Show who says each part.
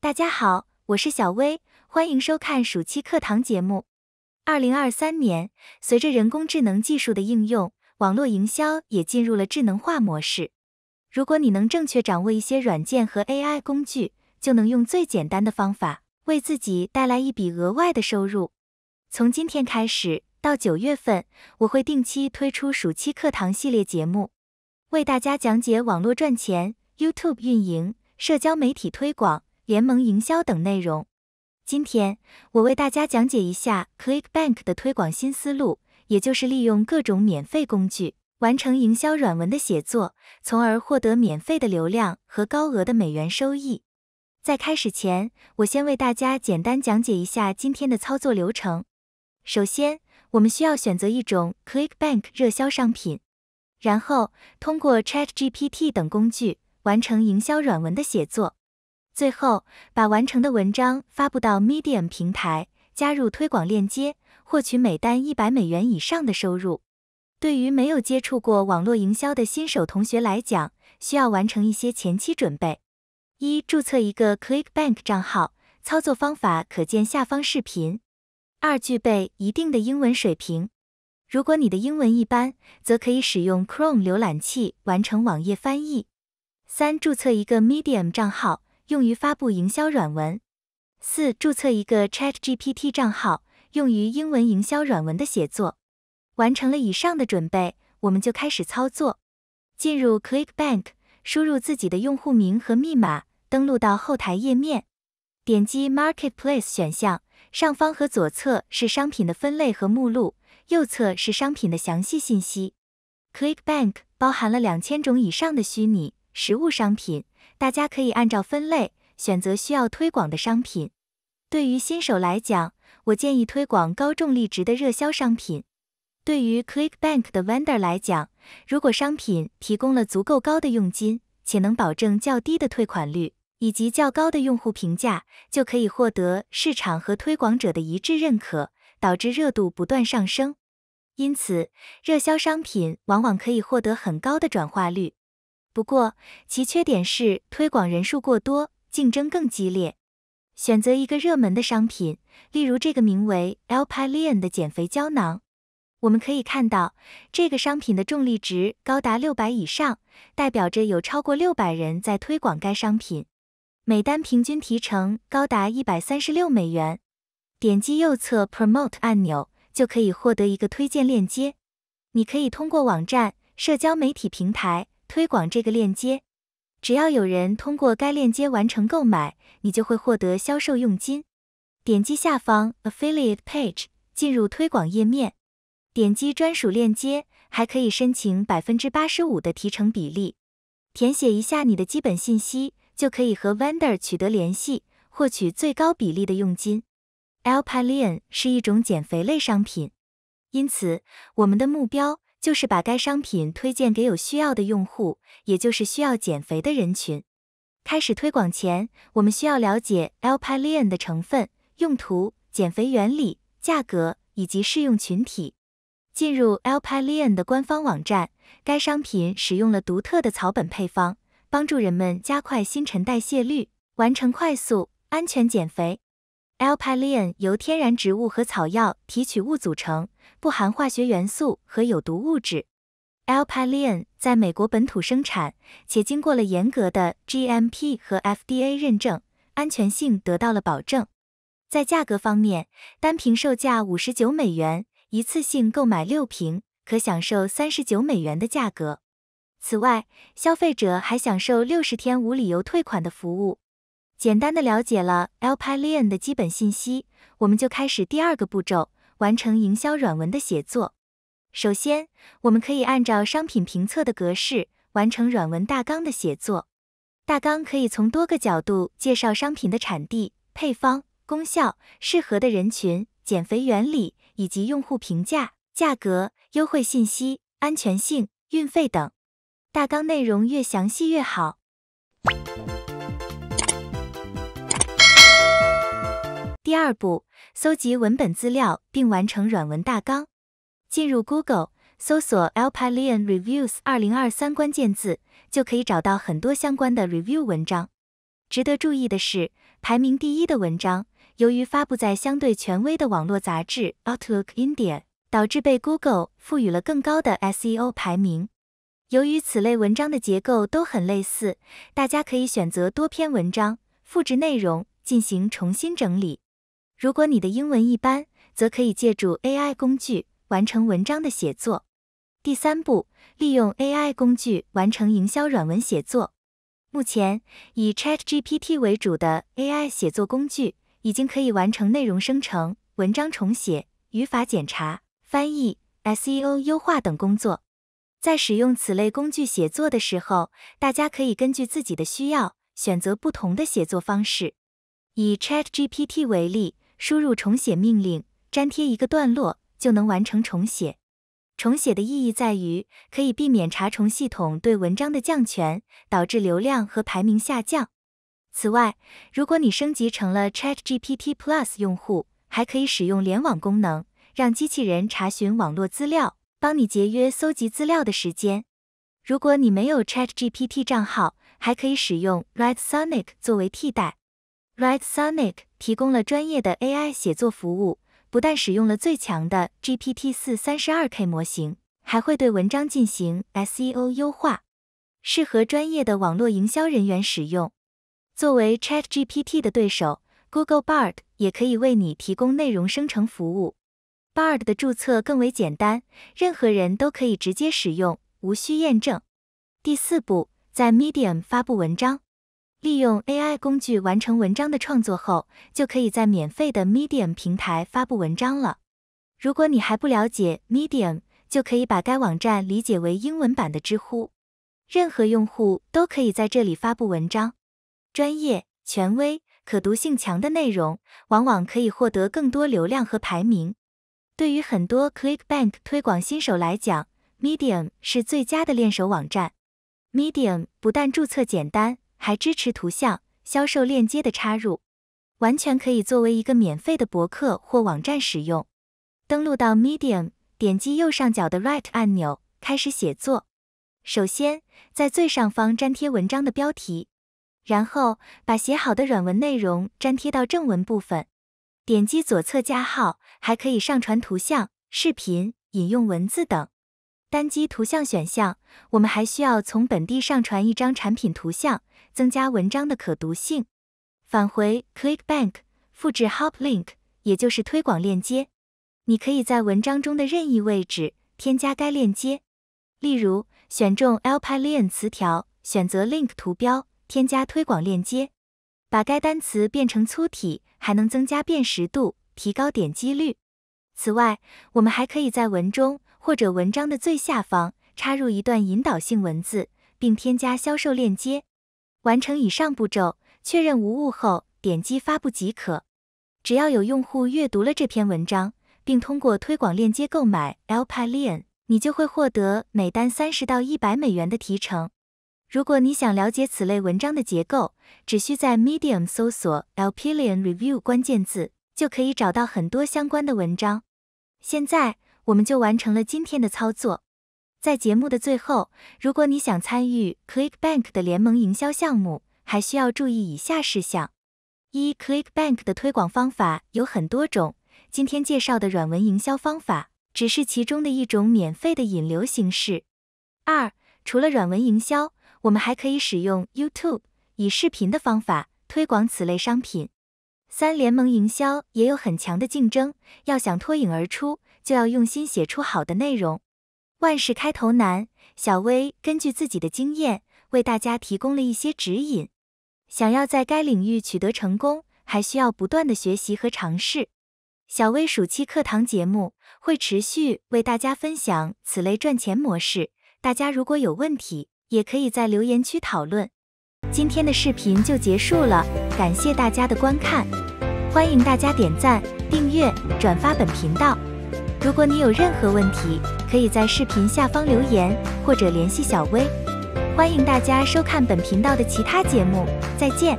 Speaker 1: 大家好，我是小薇，欢迎收看暑期课堂节目。二零二三年，随着人工智能技术的应用，网络营销也进入了智能化模式。如果你能正确掌握一些软件和 AI 工具，就能用最简单的方法为自己带来一笔额外的收入。从今天开始到九月份，我会定期推出暑期课堂系列节目，为大家讲解网络赚钱、YouTube 运营、社交媒体推广。联盟营销等内容。今天我为大家讲解一下 ClickBank 的推广新思路，也就是利用各种免费工具完成营销软文的写作，从而获得免费的流量和高额的美元收益。在开始前，我先为大家简单讲解一下今天的操作流程。首先，我们需要选择一种 ClickBank 热销商品，然后通过 ChatGPT 等工具完成营销软文的写作。最后，把完成的文章发布到 Medium 平台，加入推广链接，获取每单一百美元以上的收入。对于没有接触过网络营销的新手同学来讲，需要完成一些前期准备：一、注册一个 ClickBank 账号，操作方法可见下方视频；二、具备一定的英文水平，如果你的英文一般，则可以使用 Chrome 浏览器完成网页翻译；三、注册一个 Medium 账号。用于发布营销软文。四、注册一个 ChatGPT 账号，用于英文营销软文的写作。完成了以上的准备，我们就开始操作。进入 ClickBank，输入自己的用户名和密码，登录到后台页面。点击 Marketplace 选项，上方和左侧是商品的分类和目录，右侧是商品的详细信息。ClickBank 包含了两千种以上的虚拟、实物商品。大家可以按照分类选择需要推广的商品。对于新手来讲，我建议推广高重力值的热销商品。对于 ClickBank 的 Vendor 来讲，如果商品提供了足够高的佣金，且能保证较低的退款率以及较高的用户评价，就可以获得市场和推广者的一致认可，导致热度不断上升。因此，热销商品往往可以获得很高的转化率。不过，其缺点是推广人数过多，竞争更激烈。选择一个热门的商品，例如这个名为 a l p i l o n 的减肥胶囊，我们可以看到这个商品的重力值高达六百以上，代表着有超过六百人在推广该商品，每单平均提成高达一百三十六美元。点击右侧 Promote 按钮，就可以获得一个推荐链接。你可以通过网站、社交媒体平台。推广这个链接，只要有人通过该链接完成购买，你就会获得销售佣金。点击下方 Affiliate Page 进入推广页面，点击专属链接，还可以申请百分之八十五的提成比例。填写一下你的基本信息，就可以和 Vendor 取得联系，获取最高比例的佣金。Alpine 是一种减肥类商品，因此我们的目标。就是把该商品推荐给有需要的用户，也就是需要减肥的人群。开始推广前，我们需要了解 a l p i l i o n 的成分、用途、减肥原理、价格以及适用群体。进入 a l p i l i o n 的官方网站，该商品使用了独特的草本配方，帮助人们加快新陈代谢率，完成快速安全减肥。a l p i l i o n 由天然植物和草药提取物组成。不含化学元素和有毒物质 a l p i n e o n 在美国本土生产，且经过了严格的 GMP 和 FDA 认证，安全性得到了保证。在价格方面，单瓶售价五十九美元，一次性购买六瓶可享受三十九美元的价格。此外，消费者还享受六十天无理由退款的服务。简单的了解了 a l p i n e o n 的基本信息，我们就开始第二个步骤。完成营销软文的写作，首先我们可以按照商品评测的格式完成软文大纲的写作。大纲可以从多个角度介绍商品的产地、配方、功效、适合的人群、减肥原理，以及用户评价、价格、优惠信息、安全性、运费等。大纲内容越详细越好。第二步，搜集文本资料并完成软文大纲。进入 Google 搜索 Alpine Reviews 二零二三关键字，就可以找到很多相关的 review 文章。值得注意的是，排名第一的文章由于发布在相对权威的网络杂志 Outlook India，导致被 Google 赋予了更高的 SEO 排名。由于此类文章的结构都很类似，大家可以选择多篇文章，复制内容进行重新整理。如果你的英文一般，则可以借助 AI 工具完成文章的写作。第三步，利用 AI 工具完成营销软文写作。目前，以 ChatGPT 为主的 AI 写作工具已经可以完成内容生成、文章重写、语法检查、翻译、SEO 优化等工作。在使用此类工具写作的时候，大家可以根据自己的需要选择不同的写作方式。以 ChatGPT 为例。输入重写命令，粘贴一个段落就能完成重写。重写的意义在于可以避免查重系统对文章的降权，导致流量和排名下降。此外，如果你升级成了 ChatGPT Plus 用户，还可以使用联网功能，让机器人查询网络资料，帮你节约搜集资料的时间。如果你没有 ChatGPT 账号，还可以使用 Writesonic 作为替代。Writesonic 提供了专业的 AI 写作服务，不但使用了最强的 GPT-4 三十二 K 模型，还会对文章进行 SEO 优化，适合专业的网络营销人员使用。作为 ChatGPT 的对手，Google Bard 也可以为你提供内容生成服务。Bard 的注册更为简单，任何人都可以直接使用，无需验证。第四步，在 Medium 发布文章。利用 AI 工具完成文章的创作后，就可以在免费的 Medium 平台发布文章了。如果你还不了解 Medium，就可以把该网站理解为英文版的知乎。任何用户都可以在这里发布文章，专业、权威、可读性强的内容，往往可以获得更多流量和排名。对于很多 ClickBank 推广新手来讲，Medium 是最佳的练手网站。Medium 不但注册简单。还支持图像、销售链接的插入，完全可以作为一个免费的博客或网站使用。登录到 Medium，点击右上角的 Write 按钮开始写作。首先在最上方粘贴文章的标题，然后把写好的软文内容粘贴到正文部分。点击左侧加号，还可以上传图像、视频、引用文字等。单击图像选项，我们还需要从本地上传一张产品图像，增加文章的可读性。返回 ClickBank，复制 h u p l i n k 也就是推广链接。你可以在文章中的任意位置添加该链接。例如，选中 a l p i n i o n 条，选择 Link 图标，添加推广链接。把该单词变成粗体，还能增加辨识度，提高点击率。此外，我们还可以在文中。或者文章的最下方插入一段引导性文字，并添加销售链接。完成以上步骤，确认无误后，点击发布即可。只要有用户阅读了这篇文章，并通过推广链接购买 a l p a Lion，你就会获得每单三十到一百美元的提成。如果你想了解此类文章的结构，只需在 Medium 搜索 Alpha Lion Review 关键字，就可以找到很多相关的文章。现在。我们就完成了今天的操作。在节目的最后，如果你想参与 ClickBank 的联盟营销项目，还需要注意以下事项：一、ClickBank 的推广方法有很多种，今天介绍的软文营销方法只是其中的一种免费的引流形式；二、除了软文营销，我们还可以使用 YouTube 以视频的方法推广此类商品；三、联盟营销也有很强的竞争，要想脱颖而出。就要用心写出好的内容。万事开头难，小薇根据自己的经验为大家提供了一些指引。想要在该领域取得成功，还需要不断的学习和尝试。小薇暑期课堂节目会持续为大家分享此类赚钱模式，大家如果有问题，也可以在留言区讨论。今天的视频就结束了，感谢大家的观看，欢迎大家点赞、订阅、转发本频道。如果你有任何问题，可以在视频下方留言或者联系小薇。欢迎大家收看本频道的其他节目，再见。